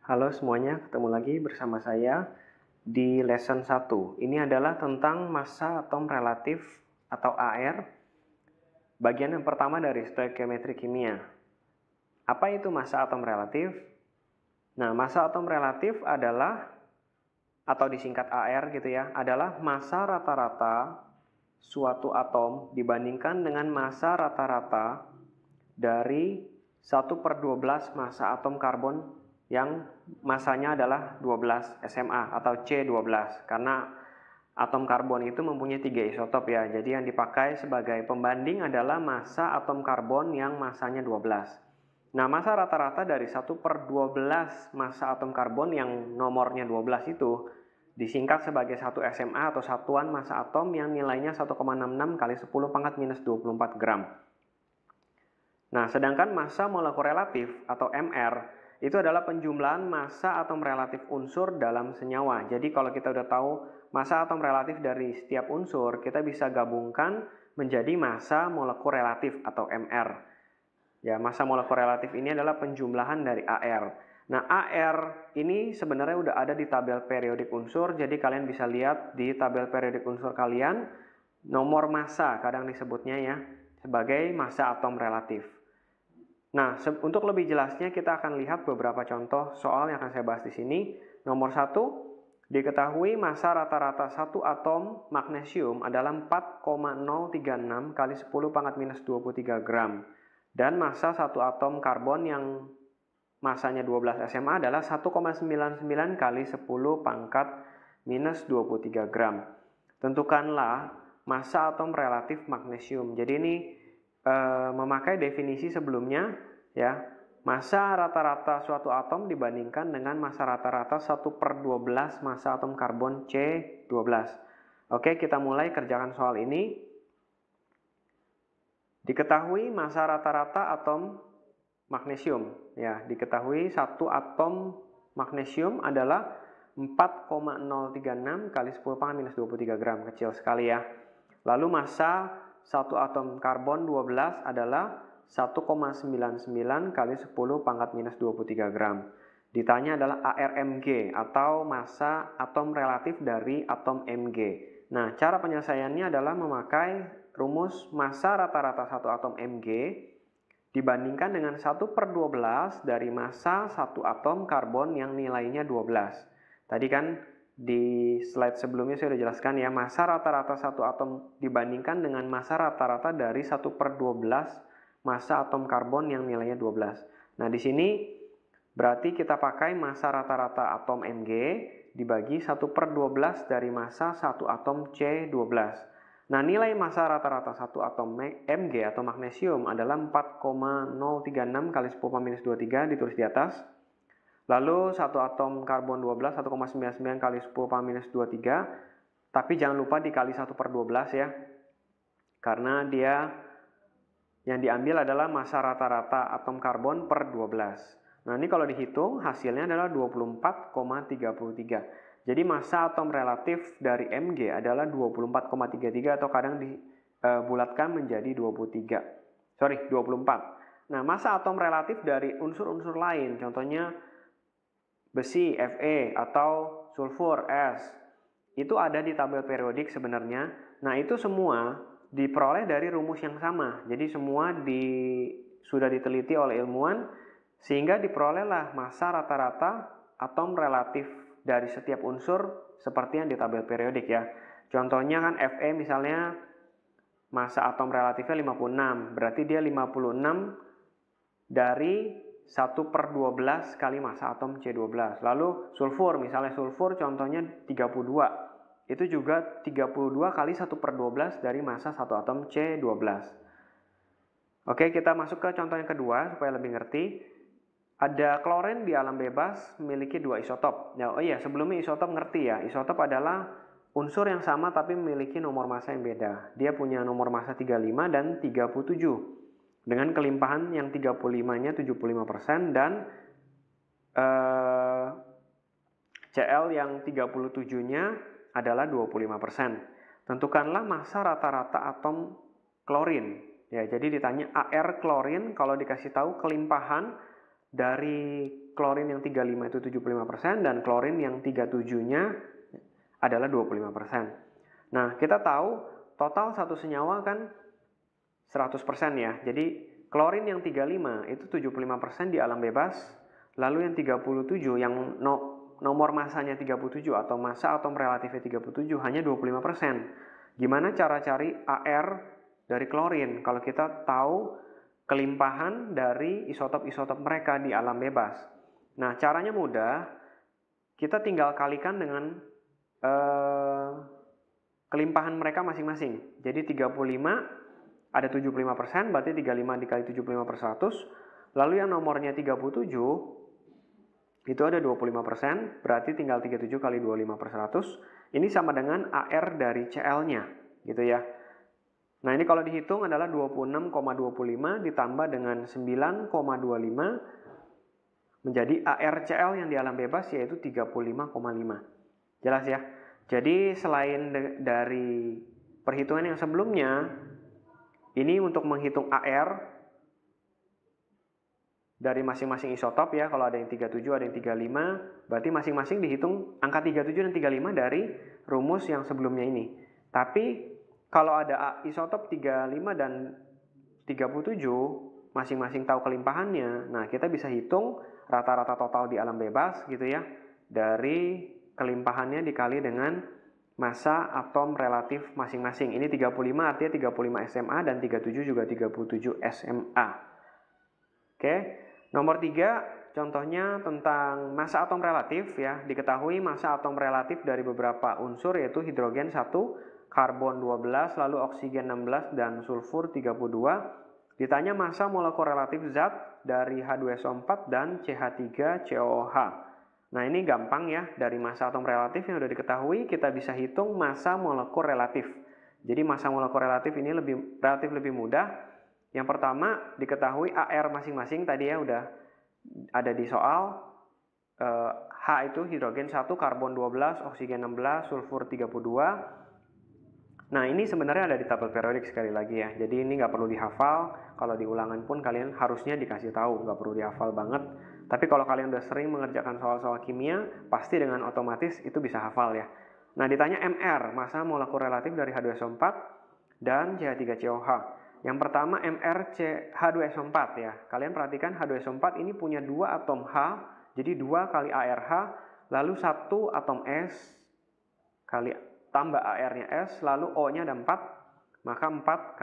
Halo semuanya, ketemu lagi bersama saya di lesson 1. Ini adalah tentang massa atom relatif atau AR. Bagian yang pertama dari stoikiometri kimia. Apa itu massa atom relatif? Nah, massa atom relatif adalah atau disingkat AR gitu ya, adalah massa rata-rata suatu atom dibandingkan dengan massa rata-rata dari 1 per 12 massa atom karbon yang masanya adalah 12 SMA atau C12 karena atom karbon itu mempunyai tiga isotop ya. Jadi yang dipakai sebagai pembanding adalah massa atom karbon yang masanya 12. Nah, massa rata-rata dari 1 per 12 massa atom karbon yang nomornya 12 itu disingkat sebagai 1 SMA atau satuan massa atom yang nilainya 1,66 kali 10 pangkat minus 24 gram. Nah, sedangkan massa molekul relatif atau MR itu adalah penjumlahan massa atom relatif unsur dalam senyawa. Jadi kalau kita udah tahu massa atom relatif dari setiap unsur, kita bisa gabungkan menjadi massa molekul relatif atau MR. Ya, massa molekul relatif ini adalah penjumlahan dari AR. Nah, AR ini sebenarnya udah ada di tabel periodik unsur, jadi kalian bisa lihat di tabel periodik unsur kalian nomor massa kadang disebutnya ya sebagai massa atom relatif. Nah, untuk lebih jelasnya kita akan lihat beberapa contoh soal yang akan saya bahas di sini. Nomor 1, diketahui massa rata-rata satu atom magnesium adalah 4,036 kali 10 pangkat minus 23 gram. Dan massa satu atom karbon yang masanya 12 SMA adalah 1,99 kali 10 pangkat minus 23 gram. Tentukanlah massa atom relatif magnesium. Jadi ini Eh, memakai definisi sebelumnya ya masa rata-rata suatu atom dibandingkan dengan masa rata-rata 1 per 12 masa atom karbon C12 oke kita mulai kerjakan soal ini diketahui masa rata-rata atom magnesium ya diketahui satu atom magnesium adalah 4,036 kali 10 pangkat minus 23 gram kecil sekali ya lalu masa satu atom karbon 12 adalah 1,99 kali 10 pangkat minus 23 gram. Ditanya adalah ARMG atau massa atom relatif dari atom Mg. Nah, cara penyelesaiannya adalah memakai rumus massa rata-rata satu atom Mg dibandingkan dengan 1 per 12 dari massa satu atom karbon yang nilainya 12. Tadi kan di slide sebelumnya saya sudah jelaskan ya, masa rata-rata satu atom dibandingkan dengan masa rata-rata dari 1 per 12 masa atom karbon yang nilainya 12. Nah, di sini berarti kita pakai masa rata-rata atom Mg dibagi 1 per 12 dari masa satu atom C12. Nah, nilai masa rata-rata satu atom Mg atau magnesium adalah 4,036 kali 10 minus 23 ditulis di atas. Lalu satu atom karbon 12 1,99 kali 10 pangkat minus 23. Tapi jangan lupa dikali 1 per 12 ya. Karena dia yang diambil adalah masa rata-rata atom karbon per 12. Nah ini kalau dihitung hasilnya adalah 24,33. Jadi masa atom relatif dari Mg adalah 24,33 atau kadang dibulatkan eh, menjadi 23. Sorry, 24. Nah, masa atom relatif dari unsur-unsur lain, contohnya besi Fe atau sulfur S itu ada di tabel periodik sebenarnya. Nah, itu semua diperoleh dari rumus yang sama. Jadi semua di sudah diteliti oleh ilmuwan sehingga diperolehlah massa rata-rata atom relatif dari setiap unsur seperti yang di tabel periodik ya. Contohnya kan Fe misalnya massa atom relatifnya 56, berarti dia 56 dari 1 per 12 kali masa atom C12. Lalu sulfur, misalnya sulfur contohnya 32. Itu juga 32 kali 1 per 12 dari masa satu atom C12. Oke, kita masuk ke contoh yang kedua supaya lebih ngerti. Ada klorin di alam bebas memiliki dua isotop. Ya, oh iya, sebelumnya isotop ngerti ya. Isotop adalah unsur yang sama tapi memiliki nomor massa yang beda. Dia punya nomor massa 35 dan 37 dengan kelimpahan yang 35-nya 75% dan eh, CL yang 37-nya adalah 25%. Tentukanlah masa rata-rata atom klorin. Ya, jadi ditanya AR klorin kalau dikasih tahu kelimpahan dari klorin yang 35 itu 75% dan klorin yang 37-nya adalah 25%. Nah, kita tahu total satu senyawa kan 100% ya. Jadi klorin yang 35 itu 75% di alam bebas, lalu yang 37 yang no, nomor masanya 37 atau masa atom relatifnya 37 hanya 25%. Gimana cara cari AR dari klorin kalau kita tahu kelimpahan dari isotop-isotop mereka di alam bebas. Nah, caranya mudah. Kita tinggal kalikan dengan eh, kelimpahan mereka masing-masing. Jadi 35 ada 75 persen, berarti 35 dikali 75 per 100. Lalu yang nomornya 37, itu ada 25 persen, berarti tinggal 37 kali 25 per 100. Ini sama dengan AR dari CL-nya, gitu ya. Nah ini kalau dihitung adalah 26,25 ditambah dengan 9,25 menjadi ARCL yang di alam bebas yaitu 35,5. Jelas ya? Jadi selain dari perhitungan yang sebelumnya, ini untuk menghitung AR dari masing-masing isotop ya, kalau ada yang 37, ada yang 35, berarti masing-masing dihitung angka 37 dan 35 dari rumus yang sebelumnya ini. Tapi kalau ada isotop 35 dan 37, masing-masing tahu kelimpahannya, nah kita bisa hitung rata-rata total di alam bebas gitu ya, dari kelimpahannya dikali dengan masa atom relatif masing-masing. Ini 35 artinya 35 SMA dan 37 juga 37 SMA. Oke. Nomor 3 contohnya tentang masa atom relatif ya. Diketahui masa atom relatif dari beberapa unsur yaitu hidrogen 1, karbon 12, lalu oksigen 16 dan sulfur 32. Ditanya masa molekul relatif zat dari H2SO4 dan CH3COOH. Nah ini gampang ya, dari masa atom relatif yang sudah diketahui kita bisa hitung masa molekul relatif. Jadi masa molekul relatif ini lebih relatif lebih mudah. Yang pertama diketahui AR masing-masing tadi ya udah ada di soal. Eh, H itu hidrogen 1, karbon 12, oksigen 16, sulfur 32. Nah ini sebenarnya ada di tabel periodik sekali lagi ya. Jadi ini nggak perlu dihafal. Kalau diulangan pun kalian harusnya dikasih tahu, nggak perlu dihafal banget tapi kalau kalian udah sering mengerjakan soal-soal kimia, pasti dengan otomatis itu bisa hafal ya. Nah, ditanya MR, masa molekul relatif dari H2SO4 dan CH3COH. Yang pertama MR H2SO4 ya. Kalian perhatikan H2SO4 ini punya dua atom H, jadi dua kali ARH, lalu satu atom S kali tambah AR-nya S, lalu O-nya ada 4, maka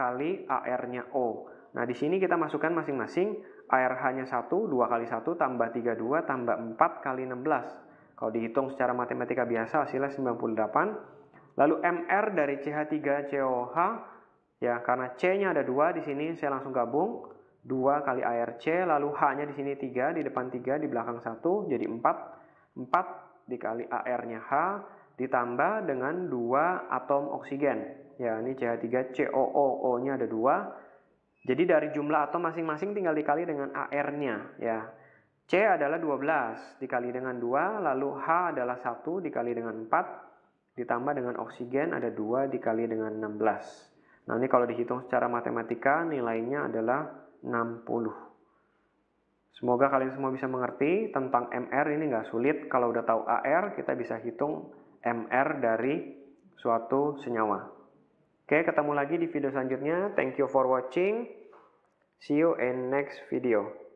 4 kali AR-nya O. Nah, di sini kita masukkan masing-masing ARH-nya 1, 2 kali 1, tambah 32, tambah 4 kali 16. Kalau dihitung secara matematika biasa hasilnya 98. Lalu MR dari CH3COH, ya karena C-nya ada 2 di sini, saya langsung gabung. 2 kali ARC, lalu H-nya di sini 3, di depan 3, di belakang 1, jadi 4. 4 dikali AR-nya H, ditambah dengan 2 atom oksigen. Ya, ini CH3COOO-nya ada 2, jadi dari jumlah atom masing-masing tinggal dikali dengan AR-nya ya. C adalah 12 dikali dengan 2, lalu H adalah 1 dikali dengan 4, ditambah dengan oksigen ada 2 dikali dengan 16. Nah ini kalau dihitung secara matematika nilainya adalah 60. Semoga kalian semua bisa mengerti tentang MR ini nggak sulit. Kalau udah tahu AR kita bisa hitung MR dari suatu senyawa. Oke, ketemu lagi di video selanjutnya. Thank you for watching. See you in next video.